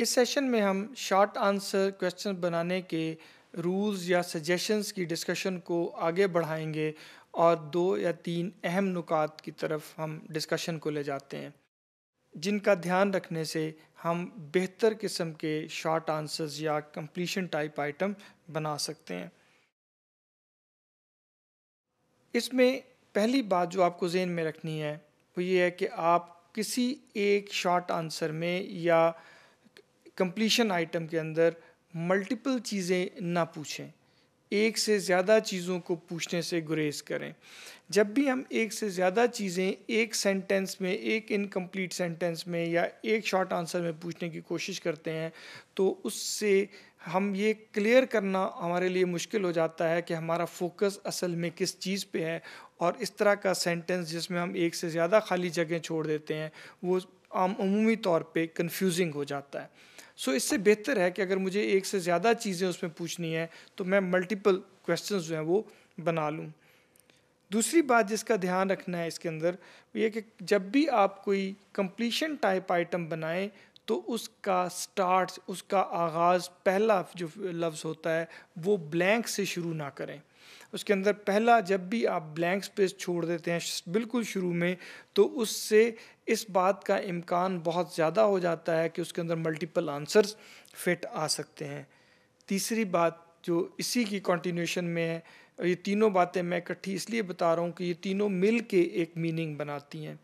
इस सेशन में हम शॉर्ट आंसर क्वेश्चन बनाने के रूल्स या सजेशंस की डिस्कशन को आगे बढ़ाएंगे और दो या तीन अहम नुकात की तरफ हम डिस्कशन को ले जाते हैं जिनका ध्यान रखने से हम बेहतर किस्म के शॉर्ट आंसर्स या कंप्लीशन टाइप आइटम बना सकते हैं इसमें पहली बात जो आपको जेन में रखनी है वो ये है कि आप किसी एक शॉर्ट आंसर में या कंप्लीशन आइटम के अंदर मल्टीपल चीज़ें ना पूछें एक से ज़्यादा चीज़ों को पूछने से गुरेज करें जब भी हम एक से ज़्यादा चीज़ें एक सेंटेंस में एक इनकम्प्लीट सेंटेंस में या एक शॉर्ट आंसर में पूछने की कोशिश करते हैं तो उससे हम ये क्लियर करना हमारे लिए मुश्किल हो जाता है कि हमारा फोकस असल में किस चीज़ पे है और इस तरह का सेंटेंस जिसमें हम एक से ज़्यादा खाली जगह छोड़ देते हैं वो आम अमूमी तौर पे कंफ्यूजिंग हो जाता है सो इससे बेहतर है कि अगर मुझे एक से ज़्यादा चीज़ें उसमें पूछनी है तो मैं मल्टीपल क्वेश्चन जो हैं वो बना लूँ दूसरी बात जिसका ध्यान रखना है इसके अंदर ये कि जब भी आप कोई कंप्लीशन टाइप आइटम बनाएं तो उसका स्टार्ट उसका आगाज़ पहला जो लफ्ज़ होता है वो ब्लैंक से शुरू ना करें उसके अंदर पहला जब भी आप ब्लैंक स्पेस छोड़ देते हैं बिल्कुल शुरू में तो उससे इस बात का इम्कान बहुत ज़्यादा हो जाता है कि उसके अंदर मल्टीपल आंसर्स फिट आ सकते हैं तीसरी बात जो इसी की कंटिन्यूशन में है ये तीनों बातें मैं इकट्ठी इसलिए बता रहा हूँ कि ये तीनों मिल के एक मीनिंग बनाती हैं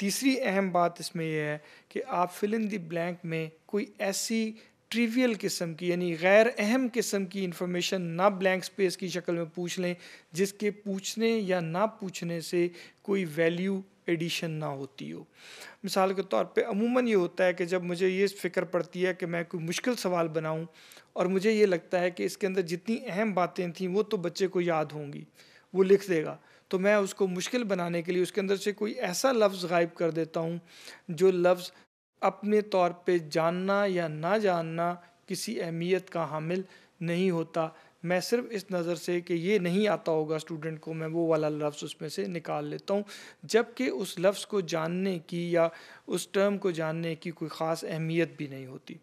तीसरी अहम बात इसमें यह है कि आप फिल इन दी ब्लैंक में कोई ऐसी ट्रिवियल किस्म की यानी गैर अहम किस्म की इन्फॉर्मेशन ना ब्लैंक स्पेस की शक्ल में पूछ लें जिसके पूछने या ना पूछने से कोई वैल्यू एडिशन ना होती हो मिसाल के तौर पे अमूमन ये होता है कि जब मुझे ये फिक्र पड़ती है कि मैं कोई मुश्किल सवाल बनाऊं और मुझे ये लगता है कि इसके अंदर जितनी अहम बातें थीं वो तो बच्चे को याद होंगी वो लिख देगा तो मैं उसको मुश्किल बनाने के लिए उसके अंदर से कोई ऐसा लफ्ज़ गायब कर देता हूँ जो लफ्ज़ अपने तौर पे जानना या ना जानना किसी अहमियत का हामिल नहीं होता मैं सिर्फ इस नज़र से कि ये नहीं आता होगा स्टूडेंट को मैं वो वाला लफ्ज़ उसमें से निकाल लेता हूँ जबकि उस लफ्ज़ को जानने की या उस टर्म को जानने की कोई ख़ास अहमियत भी नहीं होती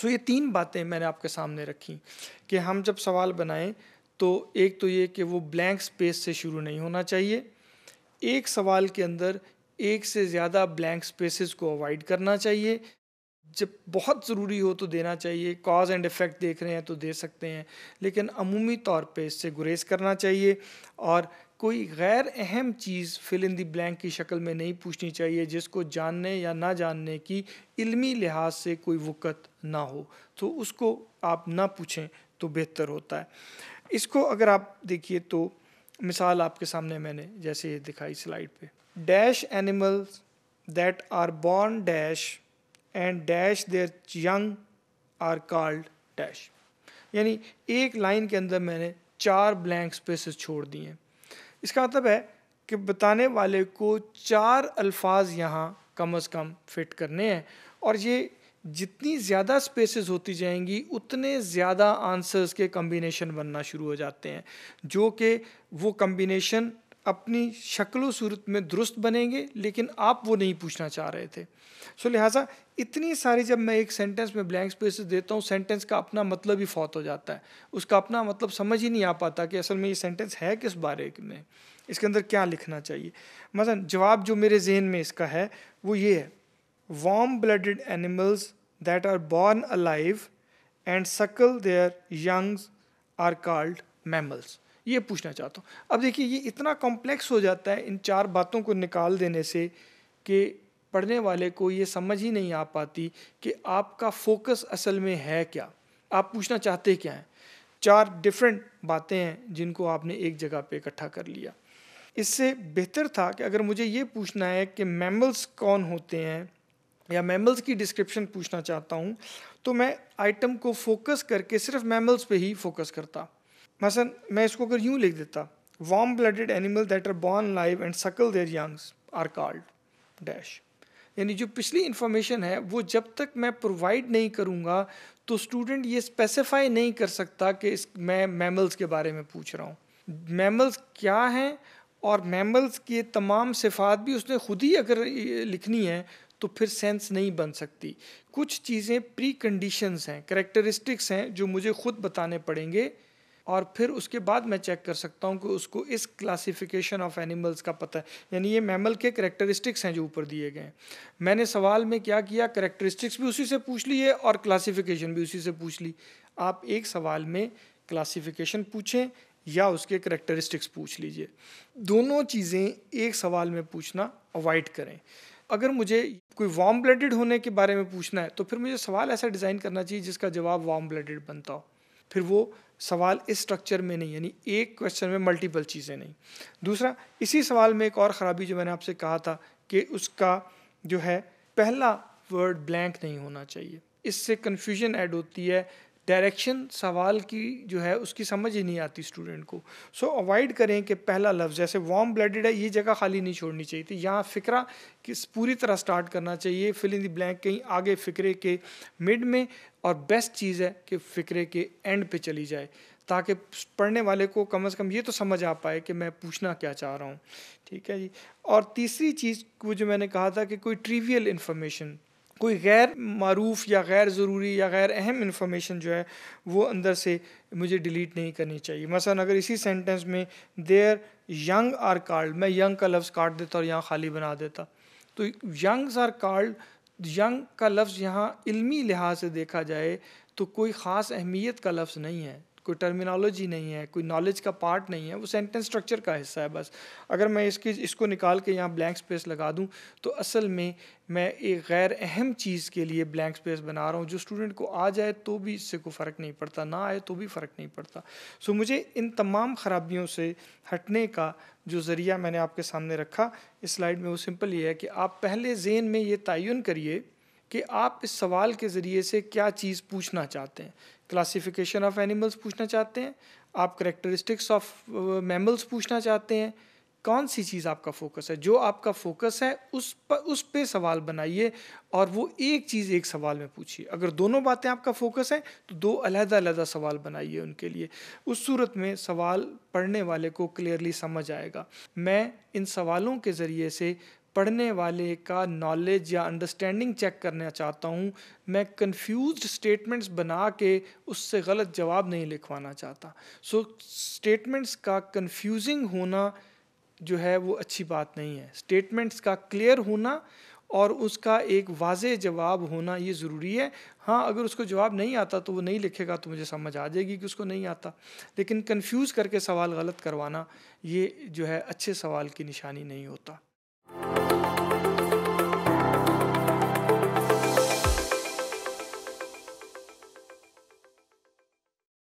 सो ये तीन बातें मैंने आपके सामने रखी कि हम जब सवाल बनाएं तो एक तो ये कि वो ब्लैंक स्पेस से शुरू नहीं होना चाहिए एक सवाल के अंदर एक से ज़्यादा ब्लैंक स्पेसेस को अवॉइड करना चाहिए जब बहुत ज़रूरी हो तो देना चाहिए कॉज एंड इफ़ेक्ट देख रहे हैं तो दे सकते हैं लेकिन अमूमी तौर पे इससे गुरेज करना चाहिए और कोई गैर अहम चीज़ फिल इन दी ब्लैंक की शक्ल में नहीं पूछनी चाहिए जिसको जानने या ना जानने की इल्मी लिहाज से कोई वक़्त ना हो तो उसको आप ना पूछें तो बेहतर होता है इसको अगर आप देखिए तो मिसाल आपके सामने मैंने जैसे ये दिखाई स्लाइड पे dash animals that are born dash and dash their young are called dash यानी एक लाइन के अंदर मैंने चार ब्लैंक स्पेसेस छोड़ दिए हैं इसका मतलब है कि बताने वाले को चार अल्फाज यहाँ कम अज़ कम फिट करने हैं और ये जितनी ज़्यादा स्पेसेस होती जाएंगी उतने ज़्यादा आंसर्स के कम्बिनेशन बनना शुरू हो जाते हैं जो कि वो कम्बिनेशन अपनी शक्ल सूरत में दुरुस्त बनेंगे लेकिन आप वो नहीं पूछना चाह रहे थे सो लिहाजा इतनी सारी जब मैं एक सेंटेंस में ब्लैंक स्पेसेस देता हूँ सेंटेंस का अपना मतलब ही फौत हो जाता है उसका अपना मतलब समझ ही नहीं आ पाता कि असल में ये सेंटेंस है किस बारे में इसके अंदर क्या लिखना चाहिए मतलब जवाब जो मेरे जहन में इसका है वो ये है warm blooded animals that are born alive and suckle their youngs are called mammals. ये पूछना चाहता हूँ अब देखिए ये इतना कॉम्प्लेक्स हो जाता है इन चार बातों को निकाल देने से कि पढ़ने वाले को ये समझ ही नहीं आ पाती कि आपका फोकस असल में है क्या आप पूछना चाहते क्या हैं चार डिफरेंट बातें हैं जिनको आपने एक जगह पे इकट्ठा कर लिया इससे बेहतर था कि अगर मुझे ये पूछना है कि मैमल्स कौन होते हैं या मैमल्स की डिस्क्रिप्शन पूछना चाहता हूँ तो मैं आइटम को फोकस करके सिर्फ मैमल्स पे ही फोकस करता मसन मैं इसको अगर यूँ लिख देता warm blooded animal that are born live and suckle their youngs are called dash यानी जो पिछली इन्फॉर्मेशन है वो जब तक मैं प्रोवाइड नहीं करूँगा तो स्टूडेंट ये स्पेसिफाई नहीं कर सकता कि इस मैं मैमल्स के बारे में पूछ रहा हूँ मैमल्स क्या हैं और मैमल्स के तमाम सिफात भी उसने खुद ही अगर लिखनी है तो फिर सेंस नहीं बन सकती कुछ चीज़ें प्री कंडीशंस हैं करेक्टरिस्टिक्स हैं जो मुझे खुद बताने पड़ेंगे और फिर उसके बाद मैं चेक कर सकता हूँ कि उसको इस क्लासिफिकेशन ऑफ एनिमल्स का पता है यानी ये मैमल के करेक्टरिस्टिक्स हैं जो ऊपर दिए गए हैं मैंने सवाल में क्या किया करेक्टरिस्टिक्स भी उसी से पूछ ली है और क्लासिफिकेशन भी उसी से पूछ ली आप एक सवाल में क्लासिफिकेशन पूछें या उसके करेक्टरिस्टिक्स पूछ लीजिए दोनों चीज़ें एक सवाल में पूछना अवॉइड करें अगर मुझे कोई वार्म ब्लडेड होने के बारे में पूछना है तो फिर मुझे सवाल ऐसा डिज़ाइन करना चाहिए जिसका जवाब वार्म ब्लडेड बनता हो फिर वो सवाल इस स्ट्रक्चर में नहीं यानी एक क्वेश्चन में मल्टीपल चीज़ें नहीं दूसरा इसी सवाल में एक और ख़राबी जो मैंने आपसे कहा था कि उसका जो है पहला वर्ड ब्लैंक नहीं होना चाहिए इससे कन्फ्यूजन ऐड होती है डायरेक्शन सवाल की जो है उसकी समझ ही नहीं आती स्टूडेंट को सो so, अवॉइड करें कि पहला लफ्ज़ जैसे वार्म ब्लडेड है ये जगह खाली नहीं छोड़नी चाहिए थी यहाँ फ़िक्रा किस पूरी तरह स्टार्ट करना चाहिए फिल इन दी ब्लैंक कहीं आगे फ़िक्रे के मिड में और बेस्ट चीज़ है कि फ़िक्रे के एंड पे चली जाए ताकि पढ़ने वाले को कम से कम ये तो समझ आ पाए कि मैं पूछना क्या चाह रहा हूँ ठीक है जी और तीसरी चीज़ को जो मैंने कहा था कि कोई ट्रीवियल इन्फॉर्मेशन कोई गैर मरूफ या गैर ज़रूरी या गैर अहम इन्फॉर्मेशन जो है वो अंदर से मुझे डिलीट नहीं करनी चाहिए मसलन अगर इसी सेंटेंस में देयर यंग आर कार्ड मैं यंग का लफ्ज़ काट देता और यहाँ खाली बना देता तो यंग्स आर कार्ड यंग का लफ्ज़ यहाँ इल्मी लिहाज से देखा जाए तो कोई ख़ास अहमियत का लफ्ज़ नहीं है कोई टर्मिनोलॉजी नहीं है कोई नॉलेज का पार्ट नहीं है वो सेंटेंस स्ट्रक्चर का हिस्सा है बस अगर मैं इसकी इसको निकाल के यहाँ ब्लैंक स्पेस लगा दूँ तो असल में मैं एक गैर अहम चीज़ के लिए ब्लैंक स्पेस बना रहा हूँ जो स्टूडेंट को आ जाए तो भी इससे कोई फ़र्क नहीं पड़ता ना आए तो भी फ़र्क नहीं पड़ता सो मुझे इन तमाम ख़राबियों से हटने का जो ज़रिया मैंने आपके सामने रखा इस स्लाइड में वो सिंपल ये है कि आप पहले जेन में ये तयन करिए कि आप इस सवाल के ज़रिए से क्या चीज़ पूछना चाहते हैं क्लासिफिकेशन ऑफ एनिमल्स पूछना चाहते हैं आप करेक्टरिस्टिक्स ऑफ मैमल्स पूछना चाहते हैं कौन सी चीज़ आपका फोकस है जो आपका फोकस है उस पर उस पर सवाल बनाइए और वो एक चीज़ एक सवाल में पूछिए अगर दोनों बातें आपका फोकस है तो दो अलग-अलग सवाल बनाइए उनके लिए उस सूरत में सवाल पढ़ने वाले को क्लियरली समझ आएगा मैं इन सवालों के ज़रिए से पढ़ने वाले का नॉलेज या अंडरस्टैंडिंग चेक करना चाहता हूँ मैं कंफ्यूज स्टेटमेंट्स बना के उससे गलत जवाब नहीं लिखवाना चाहता सो so, स्टेटमेंट्स का कंफ्यूजिंग होना जो है वो अच्छी बात नहीं है स्टेटमेंट्स का क्लियर होना और उसका एक वाज जवाब होना ये ज़रूरी है हाँ अगर उसको जवाब नहीं आता तो वो नहीं लिखेगा तो मुझे समझ आ जाएगी कि उसको नहीं आता लेकिन कंफ्यूज करके सवाल गलत करवाना ये जो है अच्छे सवाल की निशानी नहीं होता